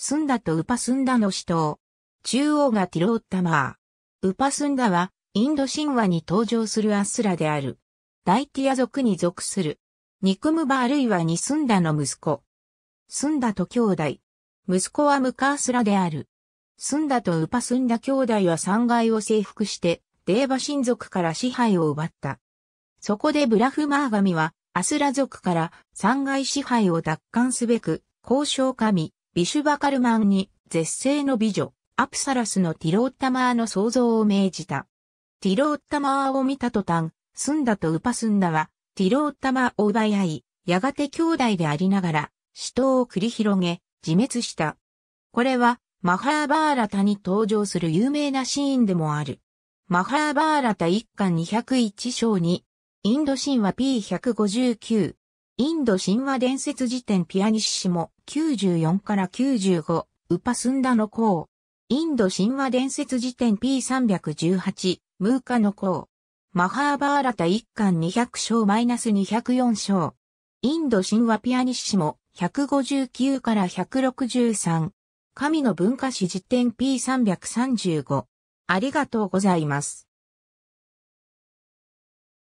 スンダとウパスンダの死闘。中央がティロッタマー。ウパスンダは、インド神話に登場するアスラである。ダイティア族に属する。ニクムバあるいはニスンダの息子。スンダと兄弟。息子はムカースラである。スンダとウパスンダ兄弟は三階を征服して、デーバ神族から支配を奪った。そこでブラフマーガミは、アスラ族から三階支配を奪還すべく、交渉神、ビシュバカルマンに絶世の美女、アプサラスのティロッタマーの創造を命じた。ティロッタマーを見た途端、スンダとウパスンダは、ティロッタマーを奪い合い、やがて兄弟でありながら、死闘を繰り広げ、自滅した。これは、マハーバーラタに登場する有名なシーンでもある。マハーバーラタ1巻201章に、インド神話 P159、インド神話伝説辞典ピアニッシモ94から95、ウパスンダの項。インド神話伝説辞典 P318、ムーカの項。マハーバーラタ一巻200章 -204 章。インド神話ピアニッシモ159から163。神の文化史辞典 P335。ありがとうございます。